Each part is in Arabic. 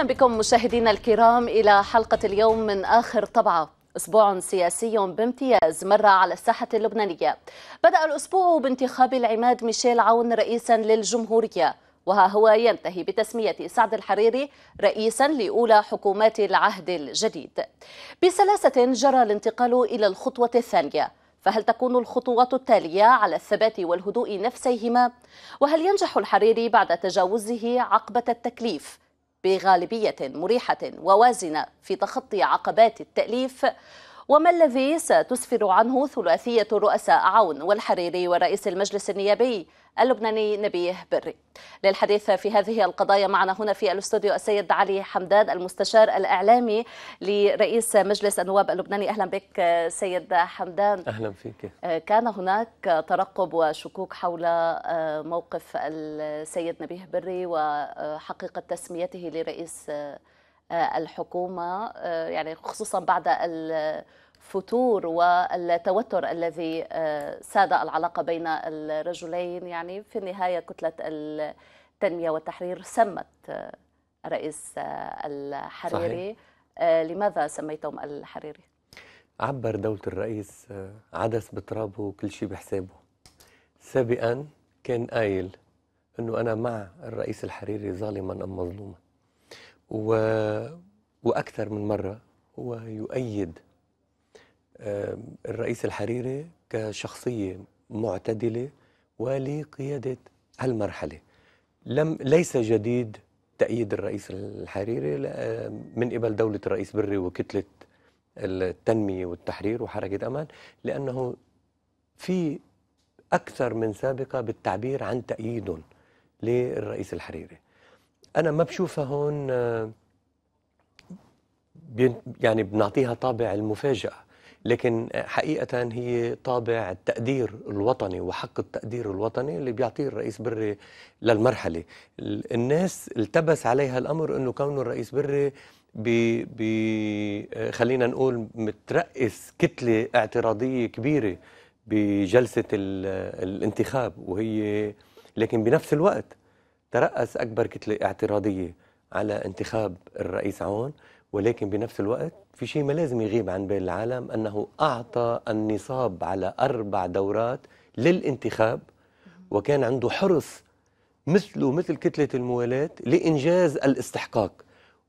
أهلا بكم مشاهدينا الكرام إلى حلقة اليوم من آخر طبعة أسبوع سياسي بامتياز مر على الساحة اللبنانية بدأ الأسبوع بانتخاب العماد ميشيل عون رئيسا للجمهورية وها هو ينتهي بتسمية سعد الحريري رئيسا لأولى حكومات العهد الجديد بسلاسة جرى الانتقال إلى الخطوة الثانية فهل تكون الخطوات التالية على الثبات والهدوء نفسيهما؟ وهل ينجح الحريري بعد تجاوزه عقبة التكليف؟ بغالبية مريحة ووازنة في تخطي عقبات التأليف وما الذي ستسفر عنه ثلاثية رؤساء عون والحريري ورئيس المجلس النيابي اللبناني نبيه بري للحديث في هذه القضايا معنا هنا في الاستوديو السيد علي حمدان المستشار الإعلامي لرئيس مجلس النواب اللبناني أهلا بك سيد حمدان أهلا فيك آه، كان هناك ترقب وشكوك حول آه، موقف السيد نبيه بري وحقيقة تسميته لرئيس آه، الحكومة يعني خصوصا بعد الفتور والتوتر الذي آه، ساد العلاقة بين الرجلين يعني في النهاية كتلة التنمية والتحرير سمت آه، الرئيس آه، الحريري صحيح. لماذا سميتهم الحريري؟ عبر دولة الرئيس عدس بترابه وكل شيء بحسابه سابقا كان قايل انه انا مع الرئيس الحريري ظالما ام مظلوما و... واكثر من مره هو يؤيد الرئيس الحريري كشخصية معتدلة ولقيادة هالمرحلة لم ليس جديد تأييد الرئيس الحريري من قبل دولة الرئيس بري وكتلة التنمية والتحرير وحركة أمان لأنه في أكثر من سابقة بالتعبير عن تأييدهم للرئيس الحريري أنا ما بشوفها هون يعني بنعطيها طابع المفاجأة لكن حقيقة هي طابع التقدير الوطني وحق التقدير الوطني اللي بيعطيه الرئيس بري للمرحلة الناس التبس عليها الأمر أنه كونه الرئيس بري بي بي خلينا نقول مترأس كتلة اعتراضية كبيرة بجلسة الانتخاب وهي لكن بنفس الوقت ترأس أكبر كتلة اعتراضية على انتخاب الرئيس عون ولكن بنفس الوقت في شيء ما لازم يغيب عن بال العالم أنه أعطى النصاب على أربع دورات للانتخاب وكان عنده حرص مثله مثل كتلة الموالاة لإنجاز الاستحقاق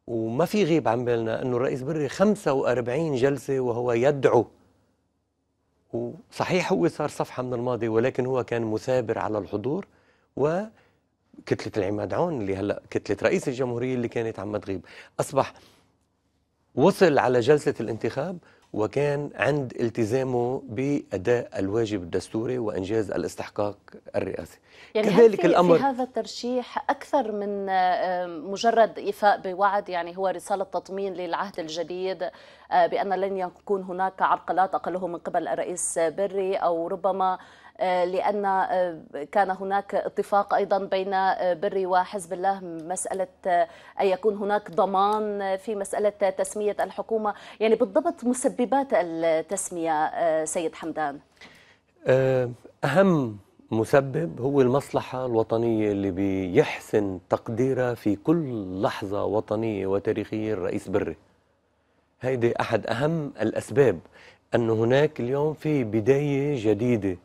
وما في غيب عن بالنا أنه الرئيس بري 45 جلسة وهو يدعو وصحيح هو صار صفحة من الماضي ولكن هو كان مثابر على الحضور وكتلة العماد عون اللي هلأ كتلة رئيس الجمهورية اللي كانت عم تغيب أصبح وصل على جلسة الانتخاب وكان عند التزامه بأداء الواجب الدستوري وإنجاز الاستحقاق الرئاسي يعني كذلك في الأمر في هذا الترشيح أكثر من آه، مجرد إيفاء بوعد يعني هو رسالة تطمين للعهد الجديد آه، بأن لن يكون هناك عرقلات أقله من قبل الرئيس بري أو ربما آه، لأن آه، كان هناك اتفاق أيضا بين آه، بري وحزب الله مسألة أن يكون هناك ضمان في مسألة تسمية الحكومة يعني بالضبط مسببات التسمية سيد حمدان أهم مسبب هو المصلحة الوطنية اللي بيحسن تقديرها في كل لحظة وطنية وتاريخية الرئيس بري هيدي أحد أهم الأسباب أن هناك اليوم في بداية جديدة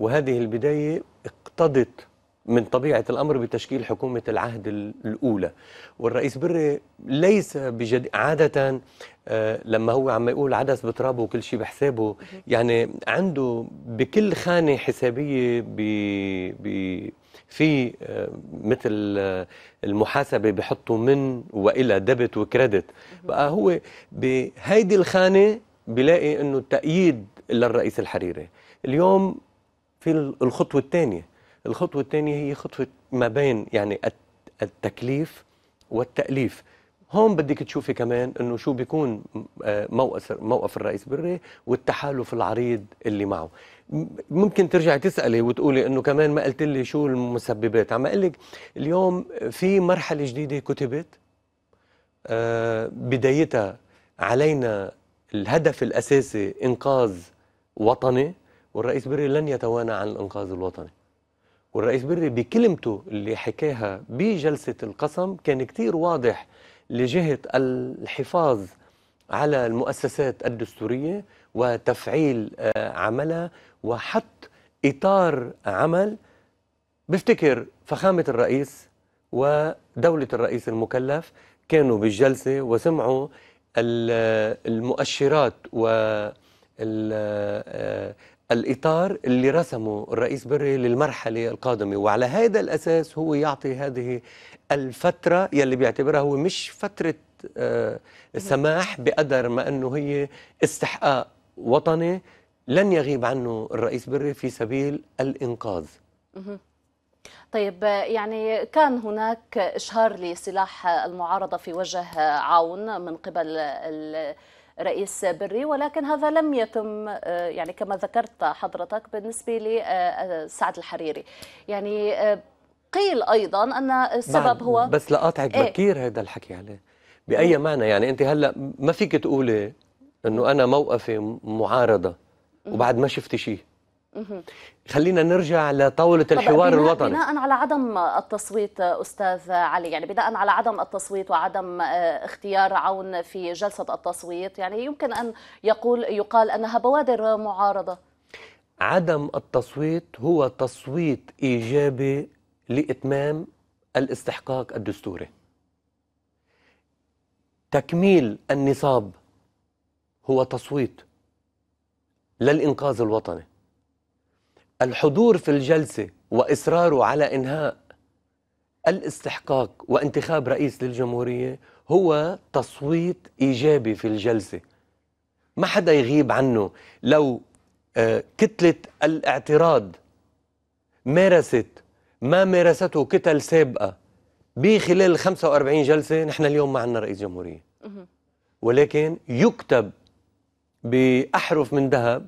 وهذه البداية اقتضت من طبيعة الأمر بتشكيل حكومة العهد الأولى والرئيس بري ليس بجد عادة آه، لما هو عم يقول عدس بترابه وكل شيء بحسابه يعني عنده بكل خانة حسابية ب... ب... في آه، مثل آه، المحاسبة بحطوا من وإلى دبت وكريدت بقى هو بهيدي الخانة بلاقي أنه تأييد للرئيس الحريري اليوم في الخطوة الثانية الخطوة الثانية هي خطوة ما بين يعني التكليف والتأليف هون بدك تشوفي كمان انه شو بيكون آه، موقف موقف الرئيس بري والتحالف العريض اللي معه ممكن ترجعي تسالي وتقولي انه كمان ما قلت لي شو المسببات عم اقول لك اليوم في مرحله جديده كتبت آه، بدايتها علينا الهدف الاساسي انقاذ وطني والرئيس بري لن يتوانى عن الإنقاذ الوطني والرئيس بري بكلمته اللي حكاها بجلسة القسم كان كتير واضح لجهة الحفاظ على المؤسسات الدستورية وتفعيل آه، عملها وحط إطار عمل بفتكر فخامة الرئيس ودولة الرئيس المكلف كانوا بالجلسة وسمعوا آه، المؤشرات و آه، الإطار اللي رسمه الرئيس بري للمرحلة القادمة وعلى هذا الأساس هو يعطي هذه الفترة يلي بيعتبرها هو مش فترة آه، سماح بقدر ما أنه هي استحقاق وطني لن يغيب عنه الرئيس بري في سبيل الإنقاذ طيب يعني كان هناك إشهار لسلاح المعارضة في وجه عون من قبل رئيس بري ولكن هذا لم يتم آه، يعني كما ذكرت حضرتك بالنسبة لسعد آه، آه، الحريري يعني قيل أيضا أن السبب نعم، هو بس لقاطعك إيه؟ بكير هذا الحكي عليه بأي معنى يعني أنت هلأ ما فيك تقولي أنه أنا موقفي معارضة وبعد ما شفتي شيء خلينا نرجع لطاولة الحوار بناء الوطني بناء على عدم التصويت أستاذ علي يعني بناء على عدم التصويت وعدم آه، اختيار عون في جلسة التصويت يعني يمكن أن يقول يقال أنها بوادر معارضة عدم التصويت هو تصويت إيجابي لإتمام الاستحقاق الدستوري تكميل النصاب هو تصويت للإنقاذ الوطني الحضور في الجلسة وإصراره على إنهاء الاستحقاق وانتخاب رئيس للجمهورية هو تصويت إيجابي في الجلسة ما حدا يغيب عنه لو آه، كتلة الاعتراض مارست ما مارسته كتل سابقة بخلال 45 جلسة نحن اليوم ما عندنا رئيس جمهورية ولكن يكتب بأحرف من ذهب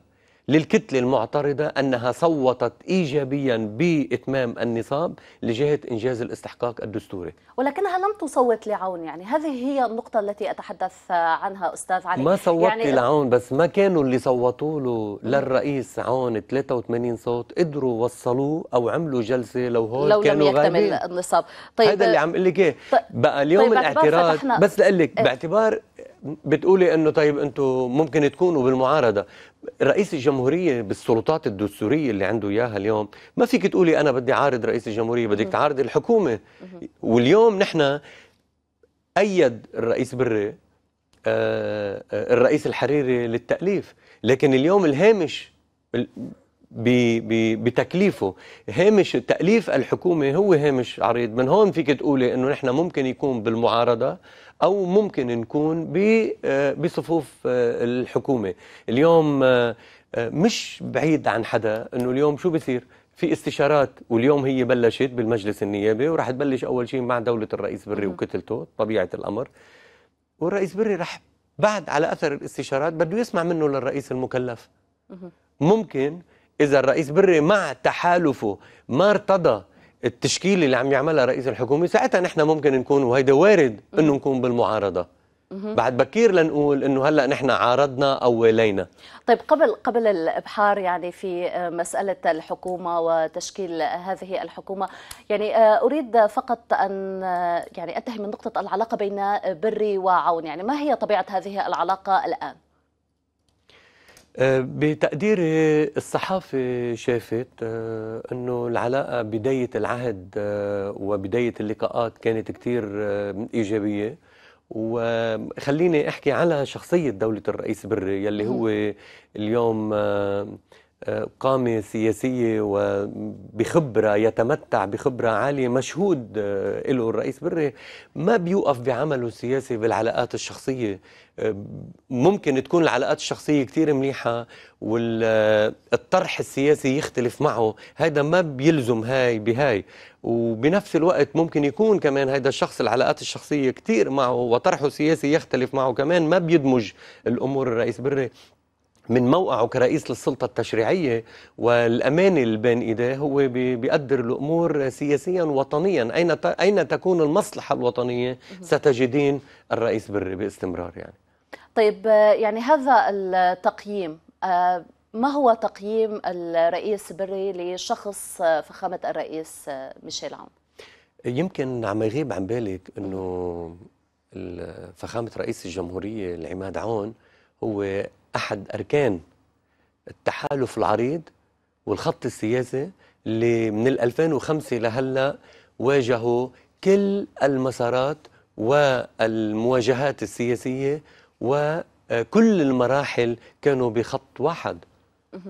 للكتلة المعترضة أنها صوتت إيجابيا بإتمام النصاب لجهة إنجاز الاستحقاق الدستوري ولكنها لم تصوت لعون يعني هذه هي النقطة التي أتحدث عنها أستاذ علي ما صوت يعني لعون بس ما كانوا اللي صوتوا له للرئيس عون 83 صوت قدروا وصلوه أو عملوا جلسة لو هول لو كانوا لم يكتمل النصاب طيب هذا اللي عم أقول لك إيه طيب، بقى اليوم طيب الاعتراض بس لقلك إيه. باعتبار بتقولي انه طيب انتم ممكن تكونوا بالمعارضه رئيس الجمهوريه بالسلطات الدستوريه اللي عنده اياها اليوم ما فيك تقولي انا بدي عارض رئيس الجمهوريه بدك تعارض الحكومه واليوم نحن ايد الرئيس بري آه، آه، الرئيس الحريري للتاليف لكن اليوم الهامش بتكليفه هامش تأليف الحكومة هو هامش عريض من هون فيك تقولي أنه نحن ممكن يكون بالمعارضة أو ممكن نكون آه، بصفوف آه، الحكومة اليوم آه، مش بعيد عن حدا أنه اليوم شو بصير في استشارات واليوم هي بلشت بالمجلس النيابي وراح تبلش أول شيء مع دولة الرئيس بري وكتلته طبيعة الأمر والرئيس بري راح بعد على أثر الاستشارات بده يسمع منه للرئيس المكلف ممكن اذا الرئيس بري مع تحالفه ما ارتضى التشكيل اللي عم يعملها رئيس الحكومه ساعتها نحن ممكن نكون وهيدا وارد انه نكون بالمعارضه بعد بكير لنقول انه هلا نحن عارضنا او ولينا طيب قبل قبل الابحار يعني في آه، مساله الحكومه وتشكيل هذه الحكومه يعني آه، اريد فقط ان آه، يعني انتهي من نقطه العلاقه بين بري وعون يعني ما هي طبيعه هذه العلاقه الان آه، بتقديري الصحافة شافت آه، أنه العلاقة بداية العهد آه، وبداية اللقاءات كانت كتير إيجابية وخليني أحكي على شخصية دولة الرئيس بري يلي هو اليوم قامة سياسية وبخبرة يتمتع بخبرة عالية مشهود آه، له الرئيس بري ما بيوقف بعمله السياسي بالعلاقات الشخصية آه، ممكن تكون العلاقات الشخصية كتير مليحة والطرح آه، السياسي يختلف معه هذا ما بيلزم هاي بهاي وبنفس الوقت ممكن يكون كمان هذا الشخص العلاقات الشخصية كتير معه وطرحه السياسي يختلف معه كمان ما بيدمج الأمور الرئيس بري من موقعه كرئيس للسلطة التشريعية والأمانة اللي بين إيديه هو بيقدر الأمور سياسيا وطنيا أين, أين تكون المصلحة الوطنية ستجدين الرئيس بري باستمرار يعني طيب يعني هذا التقييم آه، ما هو تقييم الرئيس بري لشخص فخامة الرئيس آه، ميشيل عون؟ يمكن عم يغيب عن بالك أنه فخامة رئيس الجمهورية العماد عون هو أحد أركان التحالف العريض والخط السياسي اللي من 2005 لهلا واجهوا كل المسارات والمواجهات السياسية وكل المراحل كانوا بخط واحد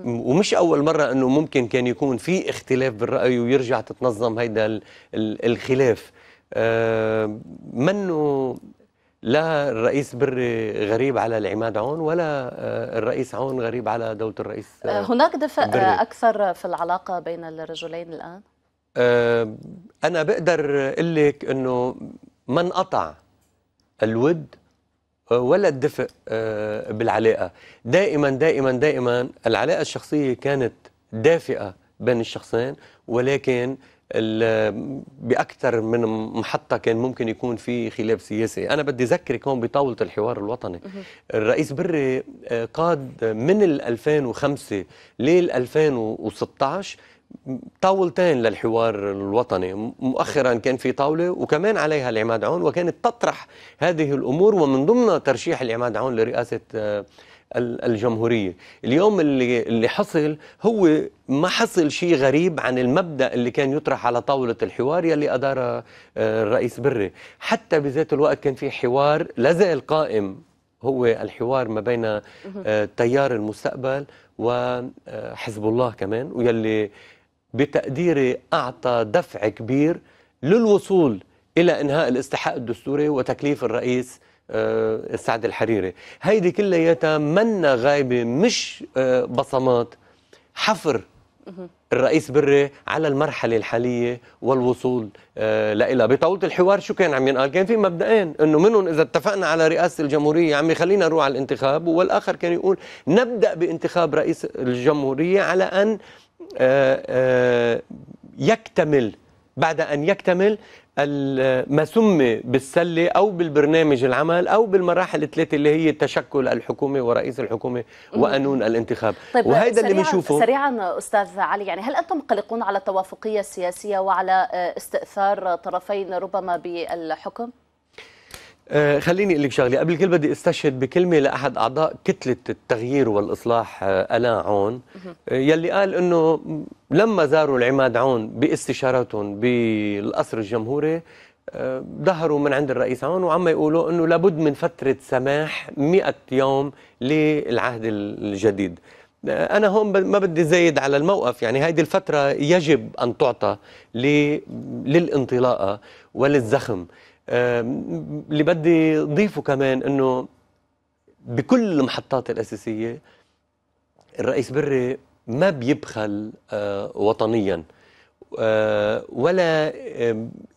ومش أول مرة أنه ممكن كان يكون في اختلاف بالرأي ويرجع تتنظم هيدا الخلاف آه، منه لا الرئيس بري غريب على العماد عون ولا آه، الرئيس عون غريب على دولة الرئيس آه، آه، هناك دفء بري. أكثر في العلاقة بين الرجلين الآن؟ أنا بقدر أقول لك أنه ما انقطع الود ولا الدفء بالعلاقة دائما دائما دائما العلاقة الشخصية كانت دافئة بين الشخصين ولكن باكثر من محطه كان ممكن يكون في خلاف سياسي انا بدي اذكرك هون بطاوله الحوار الوطني الرئيس بري آه، قاد من 2005 لل 2016 طاولتين للحوار الوطني مؤخرا كان في طاولة وكمان عليها العماد عون وكانت تطرح هذه الأمور ومن ضمن ترشيح العماد عون لرئاسة آه، الجمهورية اليوم اللي, اللي حصل هو ما حصل شيء غريب عن المبدأ اللي كان يطرح على طاولة الحوار يلي أدار آه، الرئيس بري حتى بذات الوقت كان في حوار لازال قائم هو الحوار ما بين آه، تيار المستقبل وحزب آه، الله كمان ويلي بتقديري أعطى دفع كبير للوصول إلى إنهاء الاستحقاق الدستوري وتكليف الرئيس آه، سعد الحريري هيدي كلياتها منا غايبه مش آه، بصمات حفر الرئيس بري على المرحله الحاليه والوصول آه، لإلها بطاوله الحوار شو كان عم ينقال كان في مبدئين انه منهم اذا اتفقنا على رئاسه الجمهوريه عم خلينا نروح على الانتخاب والاخر كان يقول نبدا بانتخاب رئيس الجمهوريه على ان يكتمل بعد ان يكتمل ما سمي بالسلة أو بالبرنامج العمل أو بالمراحل الثلاثة اللي هي تشكل الحكومة ورئيس الحكومة وقانون الانتخاب طيب وهذا اللي بنشوفه سريعا أستاذ علي يعني هل أنتم قلقون على التوافقية السياسية وعلى آه، استئثار طرفين ربما بالحكم؟ آه، خليني اقول لك شغله قبل كل بدي استشهد بكلمه لاحد اعضاء كتله التغيير والاصلاح الا آه، عون آه، يلي قال انه لما زاروا العماد عون باستشاراتهم بالقصر الجمهوري ظهروا من عند الرئيس عون وعم يقولوا انه لابد من فتره سماح 100 يوم للعهد الجديد انا هون ما بدي زايد على الموقف يعني هيدي الفتره يجب ان تعطى للانطلاقه وللزخم اللي بدي ضيفه كمان انه بكل المحطات الاساسيه الرئيس بري ما بيبخل آه، وطنيا آه، ولا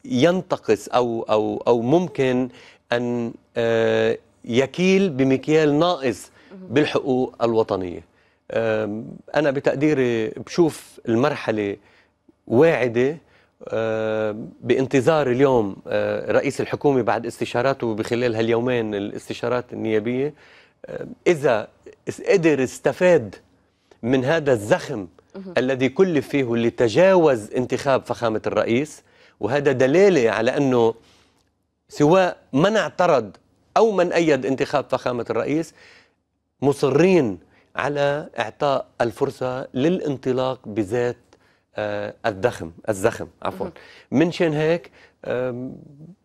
ينتقص او او او ممكن ان آه، يكيل بمكيال ناقص بالحقوق الوطنيه انا بتقديري بشوف المرحله واعده آه، بانتظار اليوم آه، رئيس الحكومة بعد استشاراته بخلال هاليومين الاستشارات النيابية آه، إذا قدر استفاد من هذا الزخم الذي كلف فيه اللي تجاوز انتخاب فخامة الرئيس وهذا دلالة على أنه سواء من اعترض أو من أيد انتخاب فخامة الرئيس مصرين على إعطاء الفرصة للانطلاق بذات آه، الدخم الزخم عفوا من شان هيك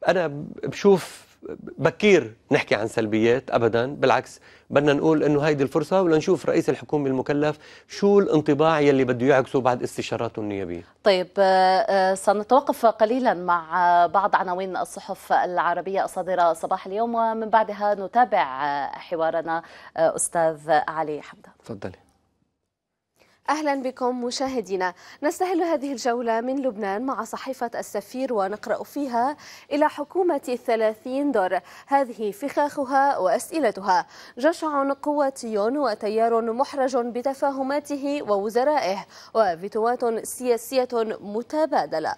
انا بشوف بكير نحكي عن سلبيات ابدا بالعكس بدنا نقول انه هيدي الفرصه ولنشوف رئيس الحكومه المكلف شو الانطباع يلي بده يعكسه بعد استشاراته النيابيه طيب آه، آه، سنتوقف قليلا مع بعض عناوين الصحف العربيه الصادره صباح اليوم ومن بعدها نتابع حوارنا استاذ علي حمدان تفضلي أهلا بكم مشاهدينا نستهل هذه الجولة من لبنان مع صحيفة السفير ونقرأ فيها إلى حكومة الثلاثين دور هذه فخاخها وأسئلتها جشع قوتي وتيار محرج بتفاهماته ووزرائه وفتوات سياسية متبادلة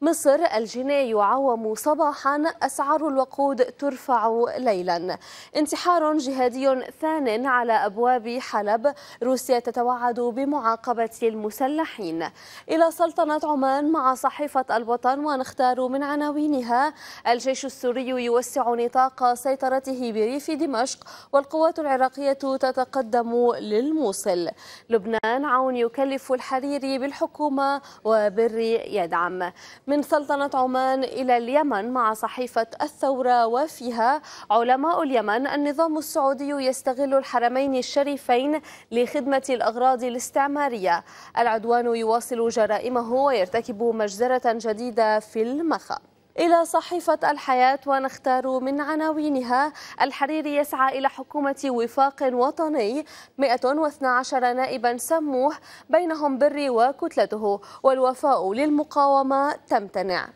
مصر الجنيه يعوم صباحا أسعار الوقود ترفع ليلا انتحار جهادي ثان على أبواب حلب روسيا تتوعد بمعاقبة المسلحين إلى سلطنة عمان مع صحيفة الوطن ونختار من عناوينها الجيش السوري يوسع نطاق سيطرته بريف دمشق والقوات العراقية تتقدم للموصل لبنان عون يكلف الحريري بالحكومة وبر يدعم من سلطنة عمان إلى اليمن مع صحيفة الثورة وفيها علماء اليمن النظام السعودي يستغل الحرمين الشريفين لخدمة الأغراض الاستعمارية العدوان يواصل جرائمه ويرتكب مجزرة جديدة في المخا إلى صحيفة الحياة ونختار من عناوينها الحريري يسعى إلى حكومة وفاق وطني 112 نائبا سموه بينهم بري وكتلته والوفاء للمقاومة تمتنع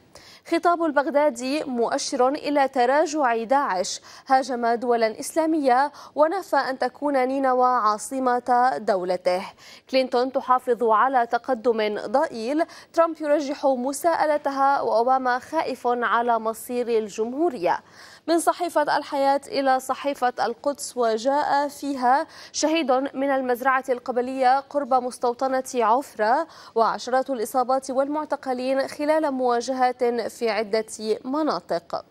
خطاب البغدادي مؤشر إلى تراجع داعش هاجم دولا إسلامية ونفى أن تكون نينوى عاصمة دولته كلينتون تحافظ على تقدم ضئيل ترامب يرجح مساءلتها وأوباما خائف على مصير الجمهورية من صحيفة الحياة إلى صحيفة القدس وجاء فيها شهيد من المزرعة القبلية قرب مستوطنة عفرة وعشرات الإصابات والمعتقلين خلال مواجهات في عدة مناطق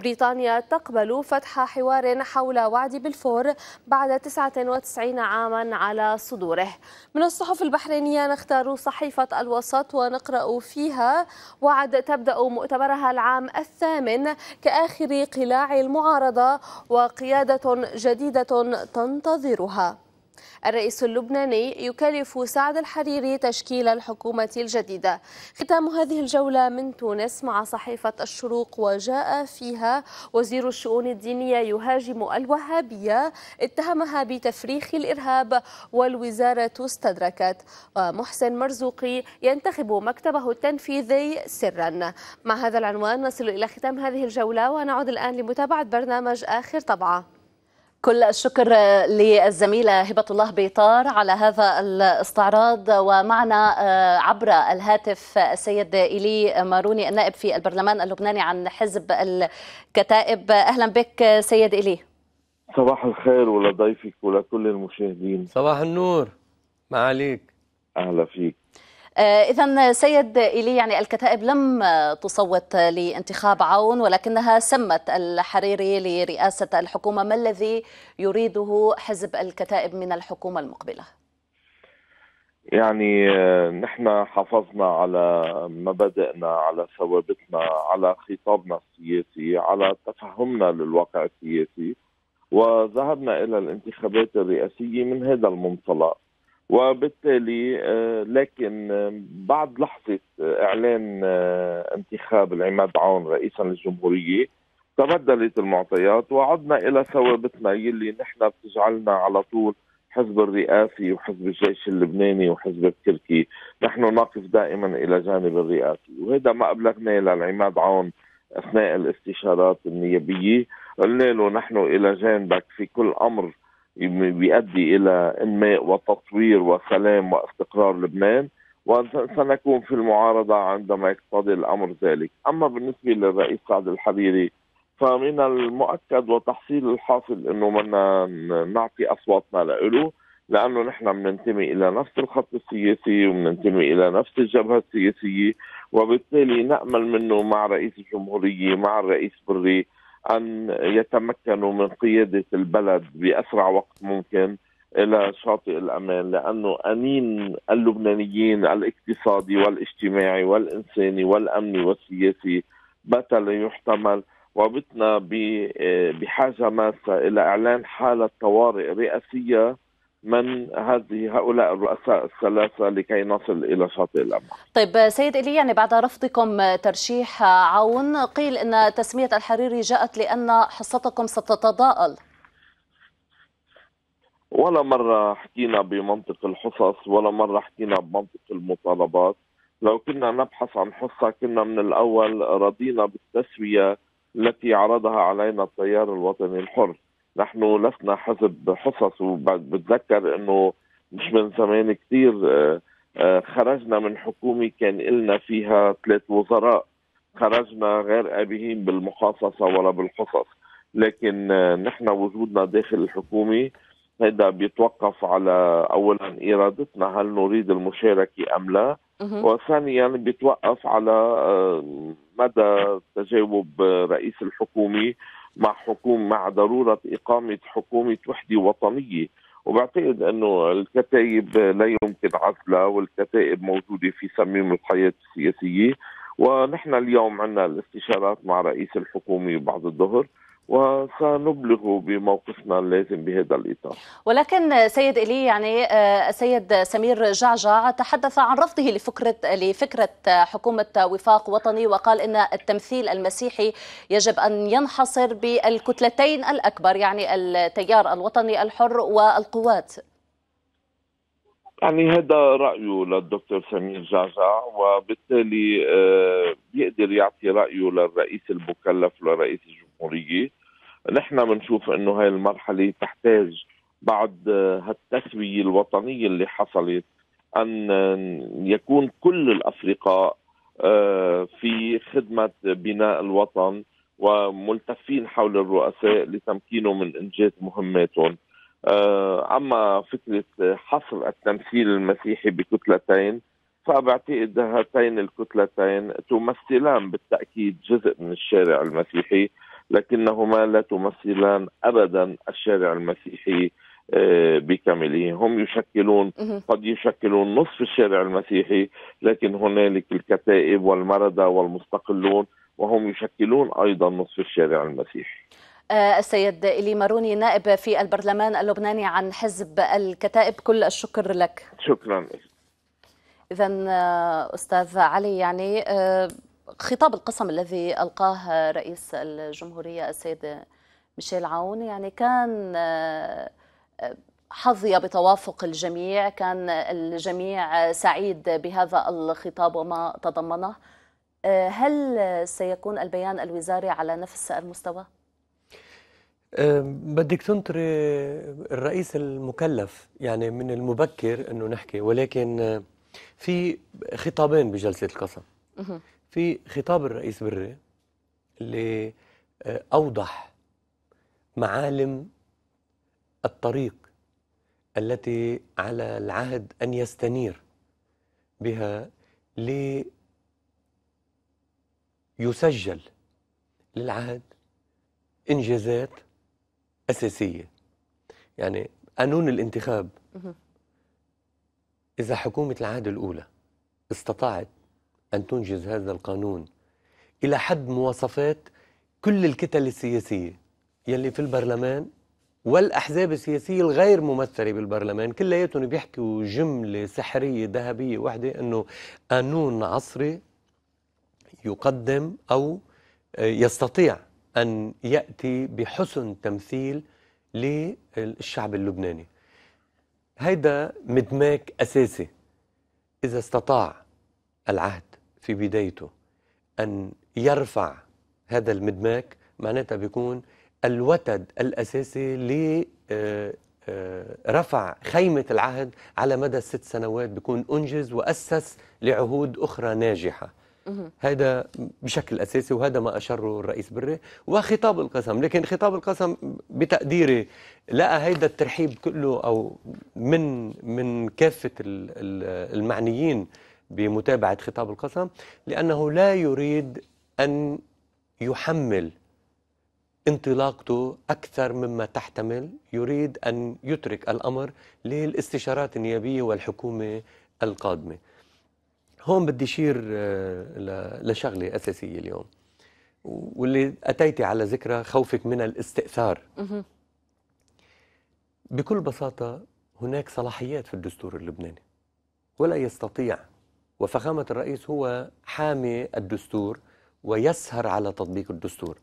بريطانيا تقبل فتح حوار حول وعد بلفور بعد 99 عاما على صدوره من الصحف البحرينية نختار صحيفة الوسط ونقرأ فيها وعد تبدأ مؤتمرها العام الثامن كآخر قلاع المعارضة وقيادة جديدة تنتظرها الرئيس اللبناني يكلف سعد الحريري تشكيل الحكومة الجديدة ختام هذه الجولة من تونس مع صحيفة الشروق وجاء فيها وزير الشؤون الدينية يهاجم الوهابية اتهمها بتفريخ الإرهاب والوزارة استدركت ومحسن مرزوقي ينتخب مكتبه التنفيذي سرا مع هذا العنوان نصل إلى ختام هذه الجولة ونعود الآن لمتابعة برنامج آخر طبعة كل الشكر للزميلة هبة الله بيطار على هذا الاستعراض ومعنا آه، عبر الهاتف السيد إلي ماروني النائب في البرلمان اللبناني عن حزب الكتائب أهلا بك سيد إلي صباح الخير ولضيفك ولكل المشاهدين صباح النور معاليك أهلا فيك آه، إذا سيد إلي يعني الكتائب لم تصوت لانتخاب عون ولكنها سمت الحريري لرئاسة الحكومة ما الذي يريده حزب الكتائب من الحكومة المقبلة؟ يعني آه، نحن حافظنا على مبادئنا على ثوابتنا على خطابنا السياسي على تفهمنا للواقع السياسي وذهبنا إلى الانتخابات الرئاسية من هذا المنطلق وبالتالي آه، لكن آه، بعد لحظة آه، إعلان انتخاب العماد عون رئيسا للجمهورية تبدلت المعطيات وعدنا إلى ثوابتنا يلي نحن بتجعلنا على طول حزب الرئاسي وحزب الجيش اللبناني وحزب التركي نحن نقف دائما إلى جانب الرئاسي وهذا ما أبلغناه للعماد عون أثناء الاستشارات النيابية قلنا له نحن إلى جانبك في كل أمر بيؤدي الى انماء وتطوير وسلام واستقرار لبنان وسنكون في المعارضه عندما يقتضي الامر ذلك، اما بالنسبه للرئيس سعد الحريري فمن المؤكد وتحصيل الحاصل انه بدنا نعطي اصواتنا له لانه نحن بننتمي الى نفس الخط السياسي وبننتمي الى نفس الجبهه السياسيه وبالتالي نامل منه مع رئيس الجمهوريه مع الرئيس بري ان يتمكنوا من قياده البلد باسرع وقت ممكن الى شاطئ الامان لانه انين اللبنانيين الاقتصادي والاجتماعي والانساني والامني والسياسي بات لا يحتمل وبتنا بحاجه ماسه الى اعلان حاله طوارئ رئاسيه من هذه هؤلاء الرؤساء الثلاثة لكي نصل إلى شاطئ الأمل طيب سيد إلي يعني بعد رفضكم ترشيح عون قيل أن تسمية الحريري جاءت لأن حصتكم ستتضاءل ولا مرة حكينا بمنطق الحصص ولا مرة حكينا بمنطق المطالبات لو كنا نبحث عن حصة كنا من الأول رضينا بالتسوية التي عرضها علينا التيار الوطني الحر نحن لسنا حزب حصص وبتذكر انه مش من زمان كثير آه، آه، خرجنا من حكومه كان إلنا فيها ثلاث وزراء خرجنا غير آبهين بالمخصصة ولا بالحصص لكن آه، نحن وجودنا داخل الحكومة هذا بيتوقف على أولا إرادتنا هل نريد المشاركة أم لا وثانيا بيتوقف على مدى تجاوب رئيس الحكومة مع حكومة مع ضرورة إقامة حكومة وحدة وطنية وبعتقد أنه الكتائب لا يمكن عزلها والكتائب موجودة في صميم الحياة السياسية ونحن اليوم عندنا الاستشارات مع رئيس الحكومة بعد الظهر وسنبلغ بموقفنا اللازم بهذا الإطار ولكن سيد إلي يعني آه، سيد سمير جعجع تحدث عن رفضه لفكرة لفكرة حكومة وفاق وطني وقال إن التمثيل المسيحي يجب أن ينحصر بالكتلتين الأكبر يعني التيار الوطني الحر والقوات يعني هذا رأيه للدكتور سمير جعجع وبالتالي بيقدر آه، يعطي رأيه للرئيس المكلف لرئيس الجمهورية نحن بنشوف انه هاي المرحله تحتاج بعد آه، هالتسويه الوطنيه اللي حصلت ان آه، يكون كل الافرقاء آه، في خدمه بناء الوطن وملتفين حول الرؤساء لتمكينهم من انجاز مهماتهم اما فكره حصر التمثيل المسيحي بكتلتين فبعتقد هاتين الكتلتين تمثلان بالتاكيد جزء من الشارع المسيحي لكنهما لا تمثلان ابدا الشارع المسيحي آه، بكامله هم يشكلون قد يشكلون نصف الشارع المسيحي لكن هنالك الكتائب والمردة والمستقلون وهم يشكلون أيضا نصف الشارع المسيحي آه، السيد إلي ماروني نائب في البرلمان اللبناني عن حزب الكتائب كل الشكر لك شكرا إذا آه، أستاذ علي يعني خطاب القسم الذي ألقاه رئيس الجمهورية السيد ميشيل عون يعني كان آه، حظي بتوافق الجميع كان الجميع سعيد بهذا الخطاب وما تضمنه آه، هل سيكون البيان الوزاري على نفس المستوى؟ آه، بدك تنطري الرئيس المكلف يعني من المبكر انه نحكي ولكن في خطابين بجلسه القسم في خطاب الرئيس بري اللي آه، أوضح معالم الطريق التي على العهد أن يستنير بها ليسجل للعهد إنجازات أساسية يعني قانون الانتخاب إذا حكومة العهد الأولى استطاعت أن تنجز هذا القانون إلى حد مواصفات كل الكتل السياسية يلي في البرلمان والأحزاب السياسية الغير ممثلة بالبرلمان كلياتهم بيحكوا جملة سحرية ذهبية واحدة أنه قانون عصري يقدم أو يستطيع أن يأتي بحسن تمثيل للشعب اللبناني هيدا مدماك أساسي إذا استطاع العهد في بدايته أن يرفع هذا المدماك معناتها بيكون الوتد الأساسي لرفع آه، آه، خيمة العهد على مدى الست سنوات بيكون أنجز وأسس لعهود أخرى ناجحة هذا بشكل أساسي وهذا ما أشره الرئيس بري وخطاب القسم لكن خطاب القسم بتقديري لقى هيدا الترحيب كله أو من من كافة المعنيين بمتابعة خطاب القسم لأنه لا يريد أن يحمل انطلاقته أكثر مما تحتمل يريد أن يترك الأمر للاستشارات النيابية والحكومة القادمة هون بدي شير آه، لشغلة أساسية اليوم واللي أتيتي على ذكرى خوفك من الاستئثار بكل بساطة هناك صلاحيات في الدستور اللبناني ولا يستطيع وفخامة الرئيس هو حامي الدستور ويسهر على تطبيق الدستور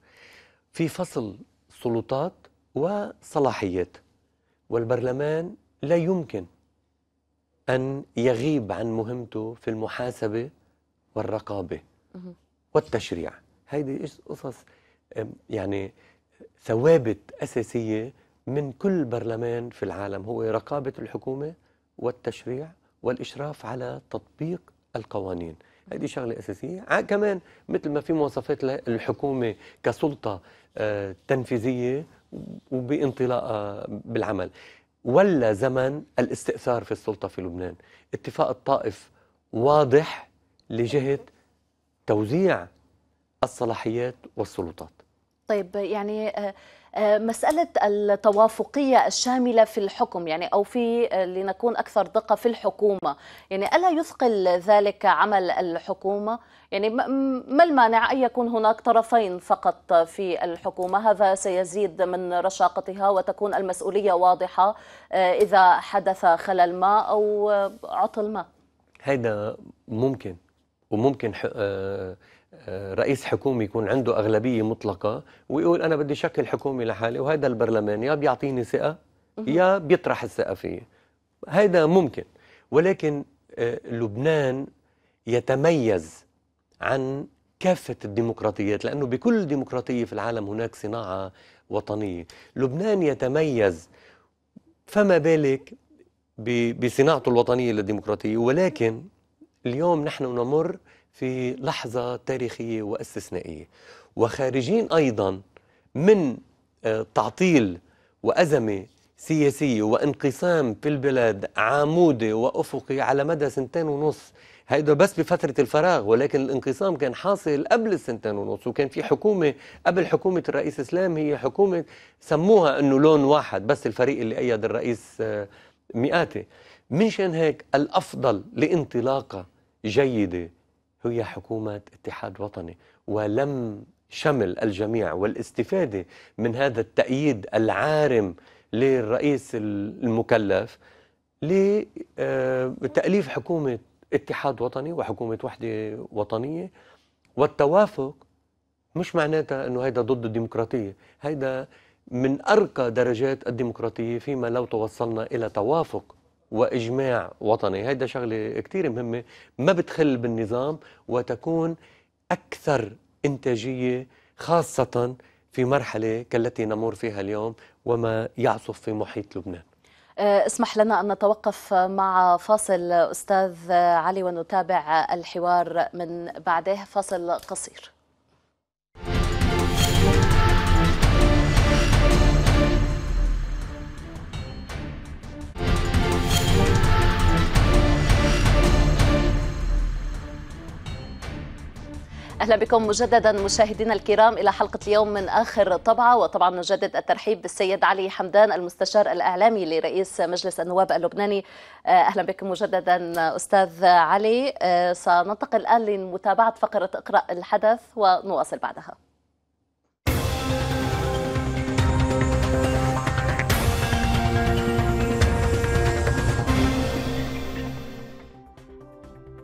في فصل سلطات وصلاحيات والبرلمان لا يمكن أن يغيب عن مهمته في المحاسبة والرقابة والتشريع هذه قصص يعني ثوابت أساسية من كل برلمان في العالم هو رقابة الحكومة والتشريع والإشراف على تطبيق القوانين هذه شغلة أساسية كمان مثل ما في مواصفات الحكومة كسلطة آه، تنفيذية وبانطلاقها بالعمل ولا زمن الاستئثار في السلطة في لبنان اتفاق الطائف واضح لجهة توزيع الصلاحيات والسلطات طيب يعني آه، آه، مسألة التوافقية الشاملة في الحكم يعني أو في آه، لنكون أكثر دقة في الحكومة يعني ألا يثقل ذلك عمل الحكومة يعني ما المانع أن يكون هناك طرفين فقط في الحكومة هذا سيزيد من رشاقتها وتكون المسؤولية واضحة آه، إذا حدث خلل ما أو عطل ما هذا ممكن وممكن رئيس حكومه يكون عنده اغلبيه مطلقه ويقول انا بدي شكل حكومه لحالي وهذا البرلمان يا بيعطيني ثقه يا بيطرح الثقه فيه هذا ممكن ولكن آه، لبنان يتميز عن كافة الديمقراطيات لأنه بكل ديمقراطية في العالم هناك صناعة وطنية لبنان يتميز فما بالك بصناعته الوطنية للديمقراطية ولكن اليوم نحن نمر في لحظة تاريخية واستثنائية وخارجين أيضا من آه، تعطيل وأزمة سياسية وانقسام في البلاد عمودي وأفقي على مدى سنتين ونص هيدا بس بفترة الفراغ ولكن الانقسام كان حاصل قبل السنتين ونص وكان في حكومة قبل حكومة الرئيس إسلام هي حكومة سموها أنه لون واحد بس الفريق اللي أيد الرئيس آه، مئاتي منشان هيك الأفضل لانطلاقة جيدة هي حكومة اتحاد وطني ولم شمل الجميع والاستفادة من هذا التأييد العارم للرئيس المكلف لتأليف آه، حكومة اتحاد وطني وحكومة وحدة وطنية والتوافق مش معناتها أنه هيدا ضد الديمقراطية هيدا من أرقى درجات الديمقراطية فيما لو توصلنا إلى توافق واجماع وطني هيدا شغله كثير مهمه ما بتخل بالنظام وتكون اكثر انتاجيه خاصه في مرحله كالتي نمر فيها اليوم وما يعصف في محيط لبنان آه، اسمح لنا أن نتوقف مع فاصل أستاذ علي ونتابع الحوار من بعده فاصل قصير أهلا بكم مجددا مشاهدينا الكرام إلى حلقة اليوم من آخر طبعة وطبعا نجدد الترحيب بالسيد علي حمدان المستشار الإعلامي لرئيس مجلس النواب اللبناني آه، أهلا بكم مجددا أستاذ علي آه، سننتقل الآن لمتابعة فقرة اقرأ الحدث ونواصل بعدها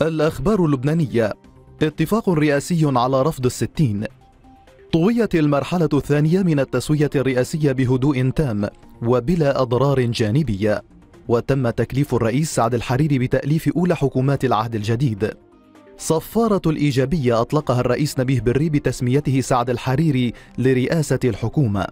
الأخبار اللبنانية اتفاق رئاسي على رفض الستين طويت المرحلة الثانية من التسوية الرئاسية بهدوء تام وبلا أضرار جانبية وتم تكليف الرئيس سعد الحريري بتأليف أولى حكومات العهد الجديد صفارة الإيجابية أطلقها الرئيس نبيه بري بتسميته سعد الحريري لرئاسة الحكومة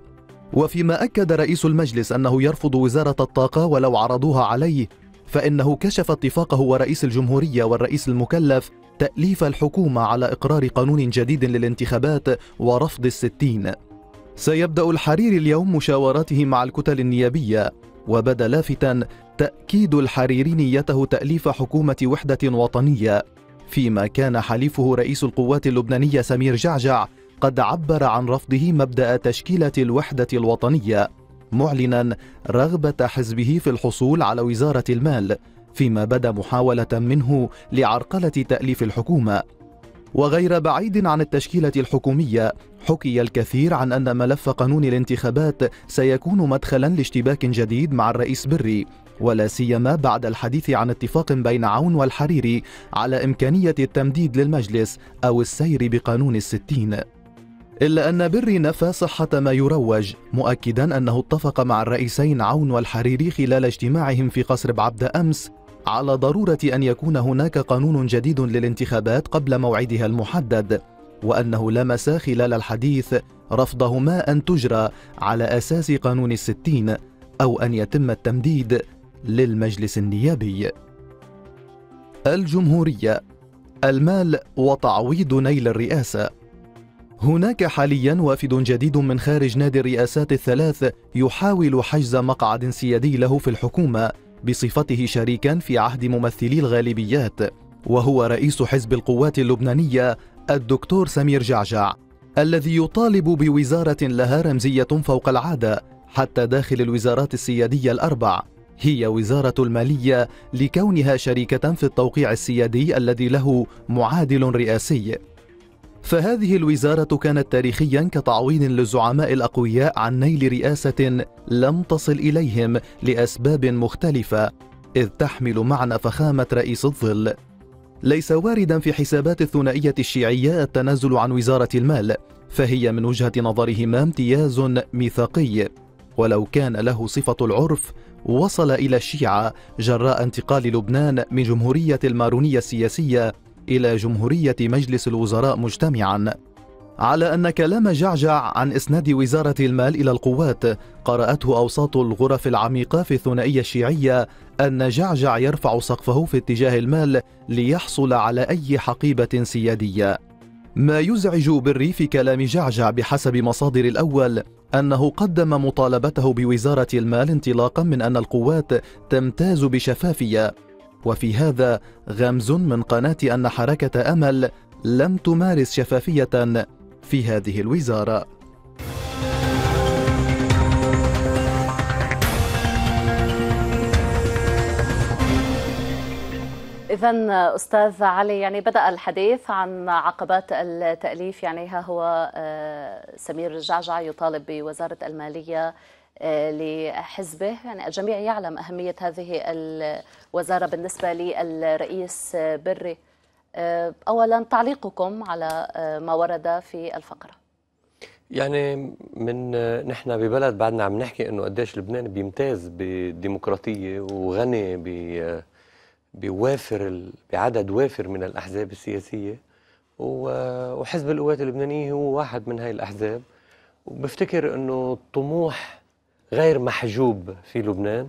وفيما أكد رئيس المجلس أنه يرفض وزارة الطاقة ولو عرضوها عليه فإنه كشف اتفاقه ورئيس الجمهورية والرئيس المكلف تأليف الحكومة على إقرار قانون جديد للانتخابات ورفض الستين سيبدأ الحريري اليوم مشاوراته مع الكتل النيابية وبدا لافتا تأكيد الحريري نيته تأليف حكومة وحدة وطنية فيما كان حليفه رئيس القوات اللبنانية سمير جعجع قد عبر عن رفضه مبدأ تشكيلة الوحدة الوطنية معلنا رغبة حزبه في الحصول على وزارة المال فيما بدا محاولة منه لعرقلة تأليف الحكومة وغير بعيد عن التشكيلة الحكومية حكي الكثير عن أن ملف قانون الانتخابات سيكون مدخلا لاشتباك جديد مع الرئيس بري ولا سيما بعد الحديث عن اتفاق بين عون والحريري على إمكانية التمديد للمجلس أو السير بقانون الستين إلا أن بري نفى صحة ما يروج مؤكدا أنه اتفق مع الرئيسين عون والحريري خلال اجتماعهم في قصر بعبد أمس على ضرورة أن يكون هناك قانون جديد للانتخابات قبل موعدها المحدد وأنه لمس خلال الحديث رفضهما أن تجرى على أساس قانون الستين أو أن يتم التمديد للمجلس النيابي الجمهورية المال وتعويض نيل الرئاسة هناك حاليا وافد جديد من خارج نادي الرئاسات الثلاث يحاول حجز مقعد سيادي له في الحكومة بصفته شريكا في عهد ممثلي الغالبيات وهو رئيس حزب القوات اللبنانية الدكتور سمير جعجع الذي يطالب بوزارة لها رمزية فوق العادة حتى داخل الوزارات السيادية الأربع هي وزارة المالية لكونها شريكة في التوقيع السيادي الذي له معادل رئاسي فهذه الوزارة كانت تاريخيا كتعويض للزعماء الأقوياء عن نيل رئاسة لم تصل إليهم لأسباب مختلفة إذ تحمل معنى فخامة رئيس الظل ليس واردا في حسابات الثنائية الشيعية التنازل عن وزارة المال فهي من وجهة نظرهما امتياز ميثاقي ولو كان له صفة العرف وصل إلى الشيعة جراء انتقال لبنان من جمهورية المارونية السياسية إلى جمهورية مجلس الوزراء مجتمعاً على أن كلام جعجع عن إسناد وزارة المال إلى القوات قرأته أوساط الغرف العميقة في الثنائية الشيعية أن جعجع يرفع سقفه في اتجاه المال ليحصل على أي حقيبة سيادية ما يزعج بري في كلام جعجع بحسب مصادر الأول أنه قدم مطالبته بوزارة المال انطلاقا من أن القوات تمتاز بشفافية وفي هذا غمز من قناة أن حركة أمل لم تمارس شفافية في هذه الوزارة إذا أستاذ علي يعني بدأ الحديث عن عقبات التأليف يعني ها هو آه، سمير جعجع يطالب بوزارة المالية آه، لحزبه يعني الجميع يعلم أهمية هذه وزارة بالنسبة للرئيس بري آه، أولا تعليقكم على آه، ما ورد في الفقرة يعني من آه، نحن ببلد بعدنا عم نحكي انه قديش لبنان بيمتاز بالديمقراطيه وغني ب بوافر بعدد وافر من الاحزاب السياسيه وحزب القوات اللبنانيه هو واحد من هاي الاحزاب وبفتكر انه الطموح غير محجوب في لبنان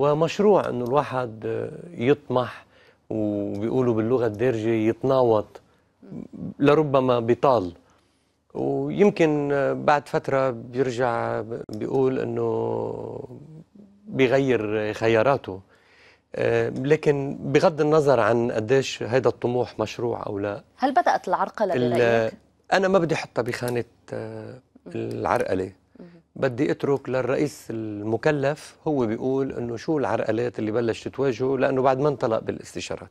ومشروع انه الواحد آه، يطمح وبيقولوا باللغه الدارجه يتناوط لربما بطال ويمكن آه، بعد فتره بيرجع بيقول انه بيغير خياراته آه، لكن بغض النظر عن قديش هذا الطموح مشروع او لا هل بدات العرقله برايك انا ما بدي احطها بخانه العرقله بدي اترك للرئيس المكلف هو بيقول انه شو العرقلات اللي بلشت تواجهه لانه بعد ما انطلق بالاستشارات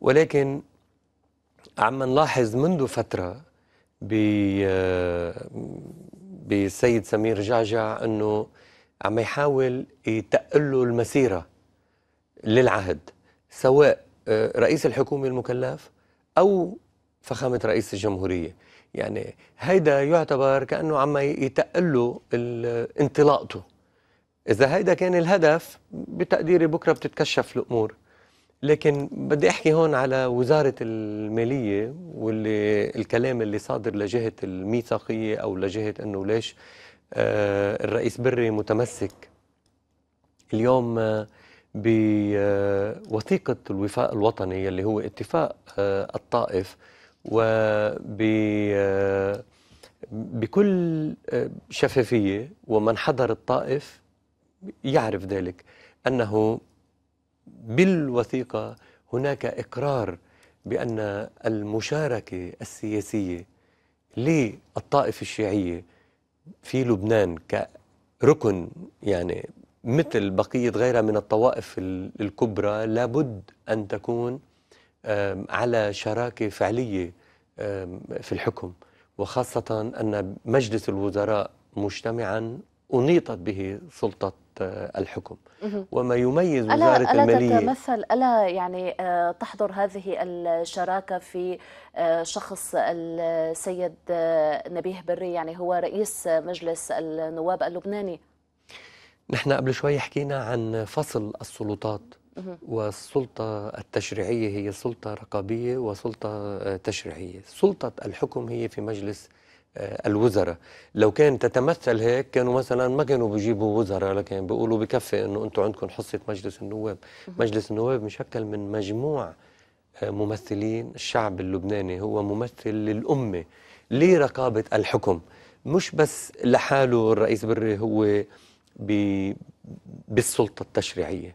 ولكن عم نلاحظ منذ فتره ب بالسيد سمير جعجع انه عم يحاول يتقل له المسيره للعهد سواء آه، رئيس الحكومه المكلف او فخامه رئيس الجمهوريه يعني هيدا يعتبر كانه عم يتقل له انطلاقته اذا هيدا كان الهدف بتقديري بكره بتتكشف الامور لكن بدي احكي هون على وزاره الماليه واللي الكلام اللي صادر لجهه الميثاقيه او لجهه انه ليش آه، الرئيس بري متمسك اليوم آه، بوثيقه الوفاء الوطني اللي هو اتفاق آه، الطائف وب بكل آه، شفافية ومن حضر الطائف يعرف ذلك أنه بالوثيقة هناك إقرار بأن المشاركة السياسية للطائفة الشيعية في لبنان كركن يعني مثل بقية غيرها من الطوائف الكبرى لابد أن تكون على شراكة فعلية في الحكم وخاصة أن مجلس الوزراء مجتمعا أنيطت به سلطة آه، الحكم وما يميز وزارة ألا المالية ألا تتمثل ألا يعني آه، تحضر هذه الشراكة في آه، شخص السيد نبيه بري يعني هو رئيس مجلس النواب اللبناني نحن قبل شوي حكينا عن فصل السلطات والسلطة التشريعية هي سلطة رقابية وسلطة آه، تشريعية سلطة الحكم هي في مجلس آه، الوزراء لو كان تتمثل هيك كانوا مثلا ما كانوا بيجيبوا وزراء لكن بيقولوا بكفي انه انتم عندكم حصه مجلس النواب مجلس النواب مشكل من مجموع آه، ممثلين الشعب اللبناني هو ممثل للامه لرقابه الحكم مش بس لحاله الرئيس بري هو بالسلطه التشريعيه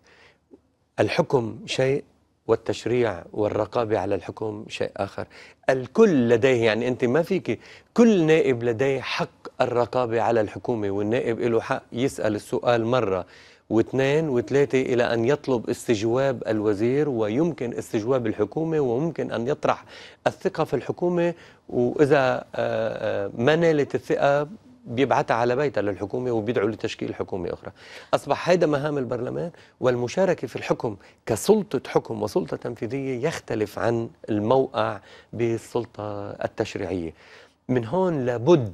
الحكم شيء والتشريع والرقابة على الحكم شيء آخر الكل لديه يعني أنت ما فيك كل نائب لديه حق الرقابة على الحكومة والنائب له حق يسأل السؤال مرة واثنين وثلاثة إلى أن يطلب استجواب الوزير ويمكن استجواب الحكومة وممكن أن يطرح الثقة في الحكومة وإذا آه، آه، ما نالت الثقة بيبعتها على بيتها للحكومة وبيدعو لتشكيل حكومة أخرى أصبح هيدا مهام البرلمان والمشاركة في الحكم كسلطة حكم وسلطة تنفيذية يختلف عن الموقع بالسلطة التشريعية من هون لابد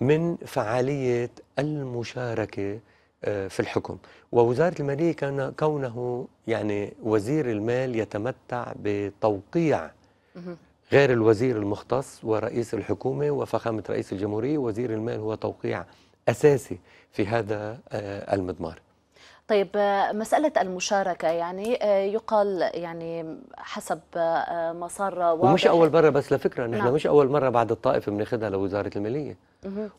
من فعالية المشاركة آه، في الحكم ووزارة المالية كان كونه يعني وزير المال يتمتع بتوقيع غير الوزير المختص ورئيس الحكومة وفخامة رئيس الجمهورية وزير المال هو توقيع أساسي في هذا آه، المضمار طيب آه، مسألة المشاركة يعني آه، يقال يعني حسب مسار واضح ومش أول مرة بس لفكرة نحن نعم. مش أول مرة بعد الطائفة بناخذها لوزارة المالية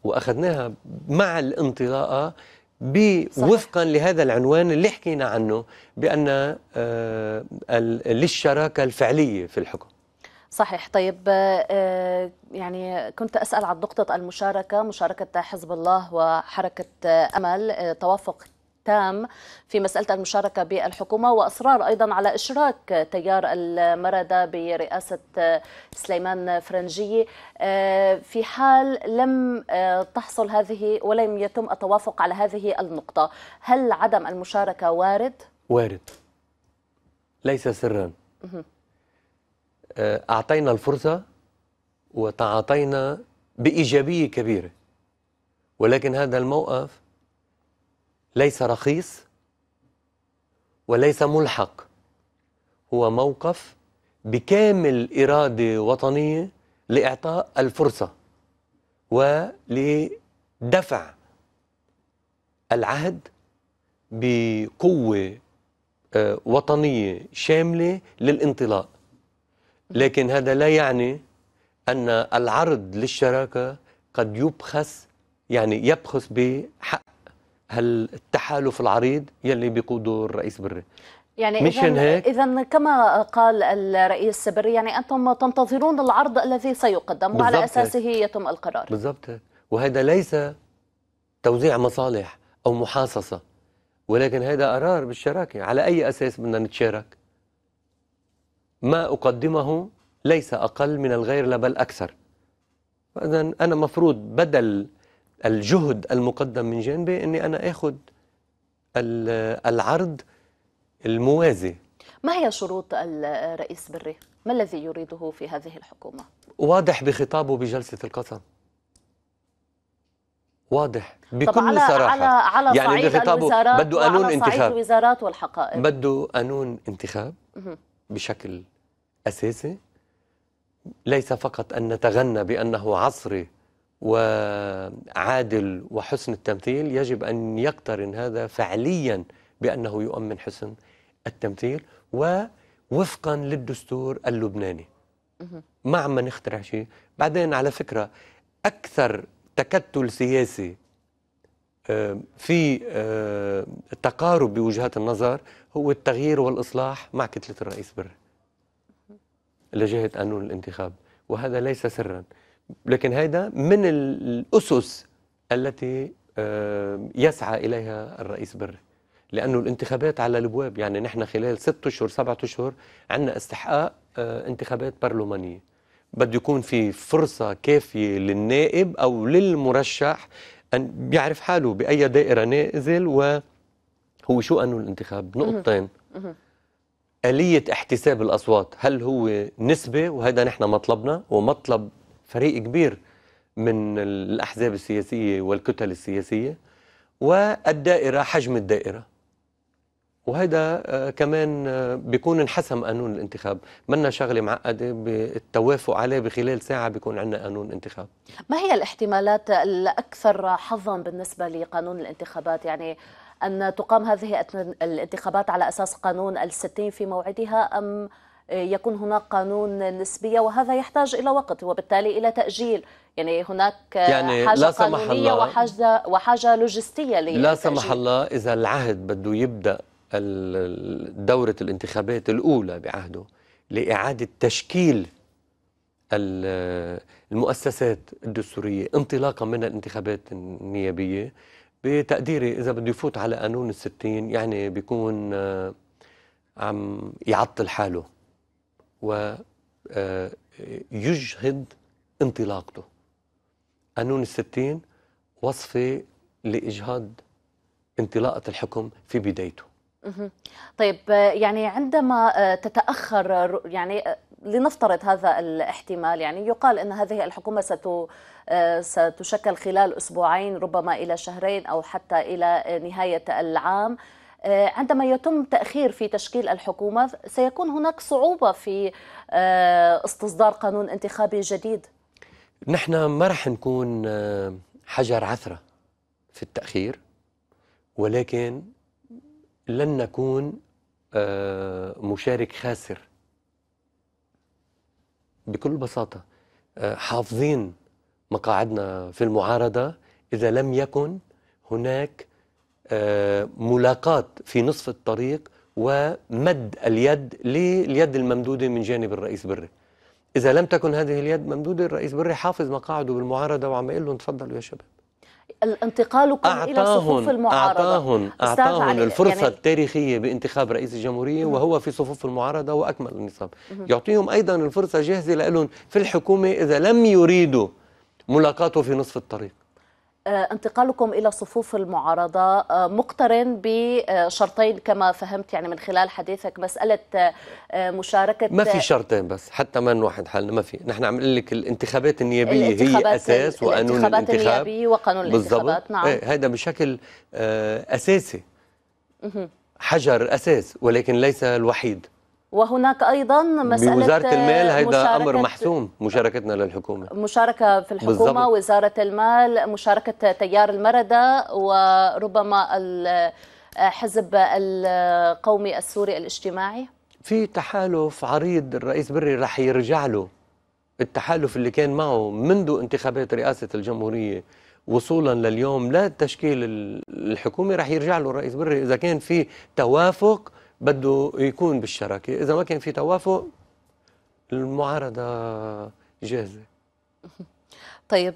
وأخذناها مع الانطلاقة وفقا لهذا العنوان اللي حكينا عنه بأن للشراكة الفعلية في الحكم صحيح طيب آه، آه، يعني كنت أسأل عن نقطة المشاركة مشاركة حزب الله وحركة آه، أمل توافق تام في مسألة المشاركة بالحكومة وأصرار أيضا على إشراك تيار المردة برئاسة سليمان فرنجي في حال لم تحصل هذه ولم يتم التوافق على هذه النقطة هل عدم المشاركة وارد؟ وارد ليس سرا آه، أعطينا الفرصة وتعاطينا بإيجابية كبيرة ولكن هذا الموقف ليس رخيص وليس ملحق هو موقف بكامل إرادة وطنية لإعطاء الفرصة ولدفع العهد بقوة آه، وطنية شاملة للانطلاق لكن هذا لا يعني أن العرض للشراكة قد يبخس يعني يبخس بحق هالتحالف العريض يلي بيقوده الرئيس بري يعني مشان هيك اذا كما قال الرئيس بري يعني انتم تنتظرون العرض الذي سيقدم وعلى اساسه هيك. يتم القرار بالضبط هيك وهذا ليس توزيع مصالح او محاصصه ولكن هذا قرار بالشراكه على اي اساس بدنا نتشارك ما أقدمه ليس أقل من الغير لا بل أكثر فإذا أنا مفروض بدل الجهد المقدم من جانبي أني أنا أخذ العرض الموازي ما هي شروط الرئيس بري؟ ما الذي يريده في هذه الحكومة؟ واضح بخطابه بجلسة القسم واضح بكل على صراحة على على يعني صعيد بخطابه بده قانون انتخاب على الوزارات والحقائب بده قانون انتخاب بشكل أساسي ليس فقط أن نتغنى بأنه عصري وعادل وحسن التمثيل يجب أن يقترن هذا فعليا بأنه يؤمن حسن التمثيل ووفقا للدستور اللبناني مع ما نخترع شيء بعدين على فكرة أكثر تكتل سياسي آه، في آه، تقارب بوجهات النظر هو التغيير والإصلاح مع كتلة الرئيس بري لجهة قانون الانتخاب وهذا ليس سرا لكن هذا من الأسس التي آه، يسعى إليها الرئيس بري لأنه الانتخابات على البواب يعني نحن خلال ست أشهر سبعة أشهر عندنا استحقاق انتخابات برلمانية بده يكون في فرصة كافية للنائب أو للمرشح أن يعرف حاله بأي دائرة نازل وهو شو أنه الانتخاب نقطتين آلية احتساب الأصوات هل هو نسبة وهذا نحن مطلبنا ومطلب فريق كبير من الأحزاب السياسية والكتل السياسية والدائرة حجم الدائرة وهيدا آه، كمان آه، بيكون انحسم قانون الانتخاب منا شغله معقده بالتوافق عليه بخلال ساعه بيكون عندنا قانون انتخاب ما هي الاحتمالات الاكثر حظا بالنسبه لقانون الانتخابات يعني ان تقام هذه الانتخابات على اساس قانون الستين في موعدها ام آه، يكون هناك قانون نسبية وهذا يحتاج إلى وقت وبالتالي إلى تأجيل يعني هناك يعني حاجة لا سمح قانونية الله وحاجة, وحاجة لوجستية لا سمح الله إذا العهد بده يبدأ دورة الانتخابات الأولى بعهده لإعادة تشكيل المؤسسات الدستورية انطلاقا من الانتخابات النيابية بتقديري إذا بده يفوت على قانون الستين يعني بيكون آه، عم يعطل حاله ويجهد آه، انطلاقته قانون الستين وصفة لإجهاض انطلاقة الحكم في بدايته طيب آه، يعني عندما آه، تتاخر يعني آه، لنفترض هذا الاحتمال يعني يقال ان هذه الحكومه ست ستشكل خلال اسبوعين ربما الى شهرين او حتى الى نهايه العام عندما يتم تاخير في تشكيل الحكومه سيكون هناك صعوبه في استصدار قانون انتخابي جديد نحن ما راح نكون حجر عثره في التاخير ولكن لن نكون آه، مشارك خاسر بكل بساطة آه، حافظين مقاعدنا في المعارضة إذا لم يكن هناك آه، ملاقات في نصف الطريق ومد اليد لليد الممدودة من جانب الرئيس بري إذا لم تكن هذه اليد ممدودة الرئيس بري حافظ مقاعده بالمعارضة وعم يقول لهم تفضلوا يا شباب انتقالكم إلى صفوف المعارضة أعطاهم, أعطاهم الفرصة يعني التاريخية بانتخاب رئيس الجمهورية وهو في صفوف المعارضة وأكمل النصاب يعطيهم أيضا الفرصة جاهزة لهم في الحكومة إذا لم يريدوا ملاقاته في نصف الطريق آه، انتقالكم الى صفوف المعارضه آه، مقترن بشرطين كما فهمت يعني من خلال حديثك مساله آه، مشاركه ما في شرطين بس حتى ما نوحد حالنا ما في نحن عم نقول لك الانتخابات النيابيه الانتخابات هي اساس وقانون الانتخابات الانتخاب النيابيه وقانون الانتخابات نعم هذا إيه، بشكل اساسي حجر اساس ولكن ليس الوحيد وهناك ايضا مساله بوزاره المال هذا امر محسوم مشاركتنا للحكومه مشاركه في الحكومه بالزبط. وزاره المال مشاركه تيار المرده وربما الحزب القومي السوري الاجتماعي في تحالف عريض الرئيس بري رح يرجع له التحالف اللي كان معه منذ انتخابات رئاسه الجمهوريه وصولا لليوم لا تشكيل الحكومه رح يرجع له الرئيس بري اذا كان في توافق بده يكون بالشراكه اذا ما كان في توافق المعارضه جاهزه طيب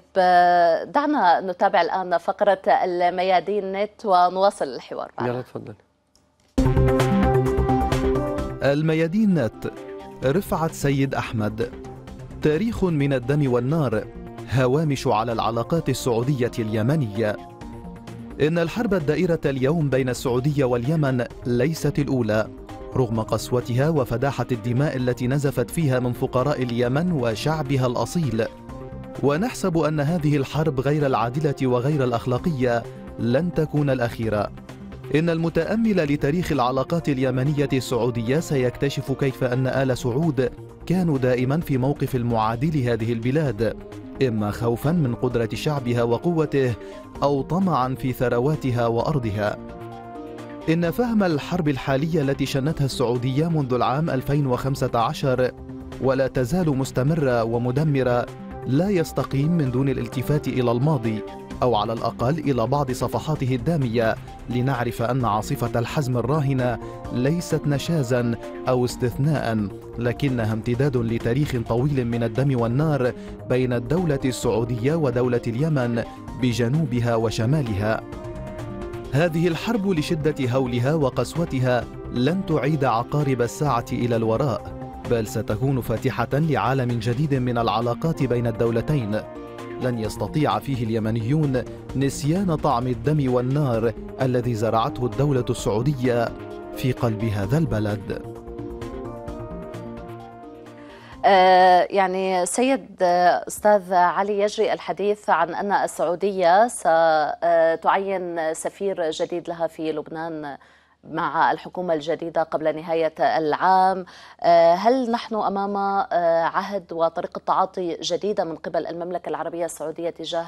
دعنا نتابع الان فقره الميادين نت ونواصل الحوار بعد. يلا تفضل الميادين نت رفعت سيد احمد تاريخ من الدم والنار هوامش على العلاقات السعوديه اليمنيه إن الحرب الدائرة اليوم بين السعودية واليمن ليست الأولى رغم قسوتها وفداحة الدماء التي نزفت فيها من فقراء اليمن وشعبها الأصيل ونحسب أن هذه الحرب غير العادلة وغير الأخلاقية لن تكون الأخيرة إن المتأمل لتاريخ العلاقات اليمنية السعودية سيكتشف كيف أن آل سعود كانوا دائما في موقف المعادل لهذه البلاد إما خوفا من قدرة شعبها وقوته أو طمعا في ثرواتها وأرضها إن فهم الحرب الحالية التي شنتها السعودية منذ العام 2015 ولا تزال مستمرة ومدمرة لا يستقيم من دون الالتفات إلى الماضي أو على الأقل إلى بعض صفحاته الدامية لنعرف أن عاصفة الحزم الراهنة ليست نشازا أو استثناء لكنها امتداد لتاريخ طويل من الدم والنار بين الدولة السعودية ودولة اليمن بجنوبها وشمالها هذه الحرب لشدة هولها وقسوتها لن تعيد عقارب الساعة إلى الوراء بل ستكون فاتحة لعالم جديد من العلاقات بين الدولتين لن يستطيع فيه اليمنيون نسيان طعم الدم والنار الذي زرعته الدولة السعودية في قلب هذا البلد. آه، يعني سيد استاذ علي يجري الحديث عن ان السعوديه ستعين سفير جديد لها في لبنان مع الحكومة الجديدة قبل نهاية العام آه، هل نحن أمام آه، عهد وطريقة تعاطي جديدة من قبل المملكة العربية السعودية تجاه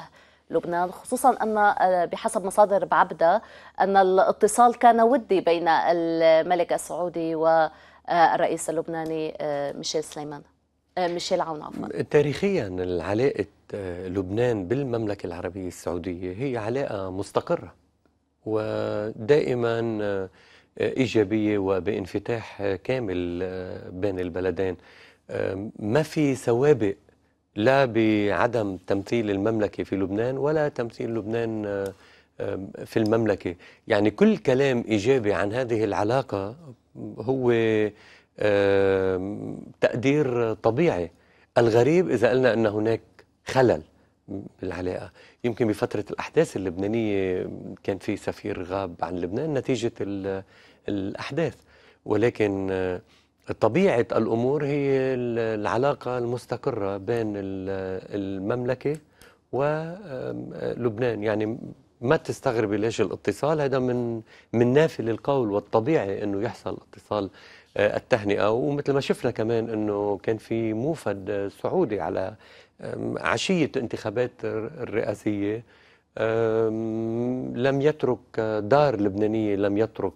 لبنان خصوصا أن آه، بحسب مصادر بعبدة أن الاتصال كان ودي بين الملك السعودي والرئيس اللبناني ميشيل سليمان ميشيل عون عفوا تاريخيا علاقة لبنان بالمملكة العربية السعودية هي علاقة مستقرة ودائما آه، إيجابية وبانفتاح آه، كامل آه، بين البلدين ما في سوابق لا بعدم تمثيل المملكة في لبنان ولا تمثيل لبنان في المملكة يعني كل كلام إيجابي عن هذه العلاقة هو تقدير طبيعي الغريب إذا قلنا أن هناك خلل بالعلاقة يمكن بفترة الأحداث اللبنانية كان في سفير غاب عن لبنان نتيجة الأحداث ولكن آه، طبيعة الأمور هي العلاقة المستقرة بين المملكة ولبنان يعني ما تستغربي ليش الاتصال هذا من من نافل القول والطبيعي انه يحصل اتصال آه، التهنئه ومثل ما شفنا كمان انه كان في موفد آه، سعودي على عشية انتخابات الرئاسية لم يترك دار لبنانية لم يترك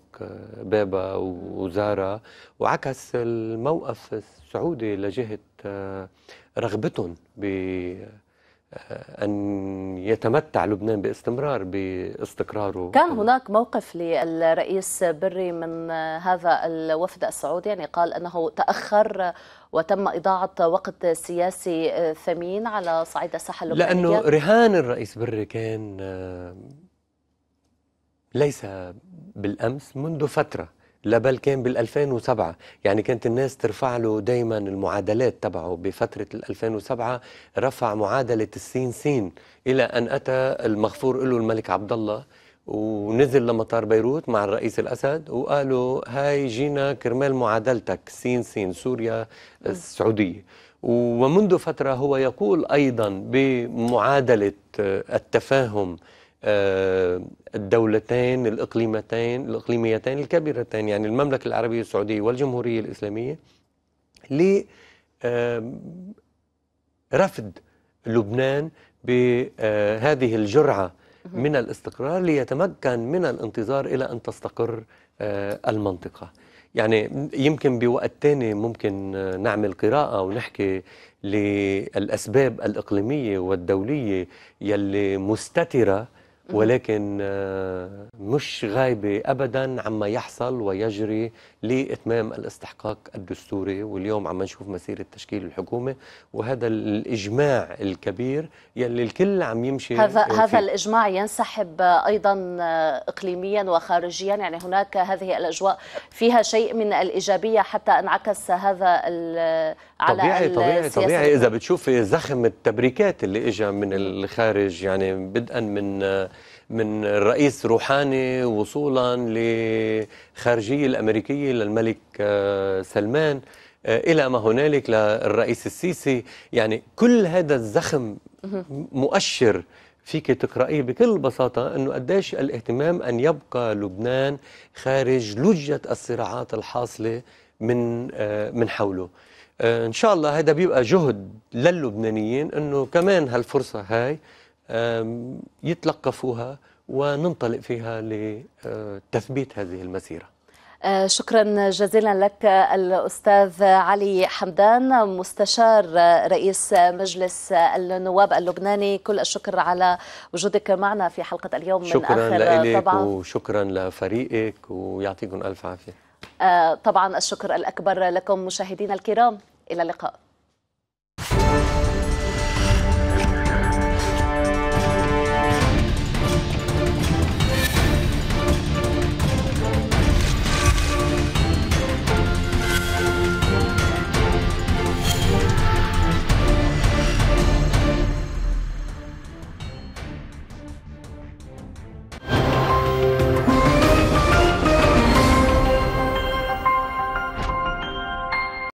بابا وزارة وعكس الموقف السعودي لجهة آه، رغبتهم أن يتمتع لبنان باستمرار باستقراره كان هناك موقف للرئيس بري من هذا الوفد السعودي يعني قال أنه تأخر وتم إضاعة وقت سياسي ثمين على صعيد الساحة اللبنانية لأنه رهان الرئيس بري كان آه، ليس بالأمس منذ فترة لا بل كان بال 2007 يعني كانت الناس ترفع له دايما المعادلات تبعه بفترة ال 2007 رفع معادلة السين سين إلى أن أتى المغفور له الملك عبد الله ونزل لمطار بيروت مع الرئيس الأسد وقالوا هاي جينا كرمال معادلتك سين سين سوريا السعودية ومنذ فترة هو يقول أيضا بمعادلة التفاهم آه، الدولتين الإقليمتين الإقليميتين الكبيرتين يعني المملكة العربية السعودية والجمهورية الإسلامية لرفض لبنان بهذه الجرعة من الاستقرار ليتمكن من الانتظار إلى أن تستقر آه، المنطقة يعني يمكن بوقت تاني ممكن نعمل قراءة ونحكي للأسباب الإقليمية والدولية يلي مستترة ولكن آه، مش غايبة أبدا عما يحصل ويجري لإتمام الاستحقاق الدستوري واليوم عم نشوف مسيرة تشكيل الحكومة وهذا الإجماع الكبير يلي الكل عم يمشي هذا, فيه. هذا الإجماع ينسحب أيضا آه، إقليميا وخارجيا يعني هناك هذه الأجواء فيها شيء من الإيجابية حتى انعكس هذا على طبيعي طبيعي طبيعي إذا بتشوفي زخم التبريكات اللي إجا من الخارج يعني بدءا من آه، من الرئيس روحاني وصولا لخارجية الأمريكية للملك آه، سلمان آه، إلى ما هنالك للرئيس السيسي يعني كل هذا الزخم مؤشر فيك تقرأيه بكل بساطة أنه قديش الاهتمام أن يبقى لبنان خارج لجة الصراعات الحاصلة من آه، من حوله ان شاء الله هذا بيبقى جهد للبنانيين انه كمان هالفرصه هاي يتلقفوها وننطلق فيها لتثبيت هذه المسيره آه، شكرا جزيلا لك الأستاذ علي حمدان مستشار رئيس مجلس النواب اللبناني كل الشكر على وجودك معنا في حلقة اليوم من شكرا لك وشكرا لفريقك ويعطيكم ألف عافية آه، طبعا الشكر الأكبر لكم مشاهدينا الكرام إلى اللقاء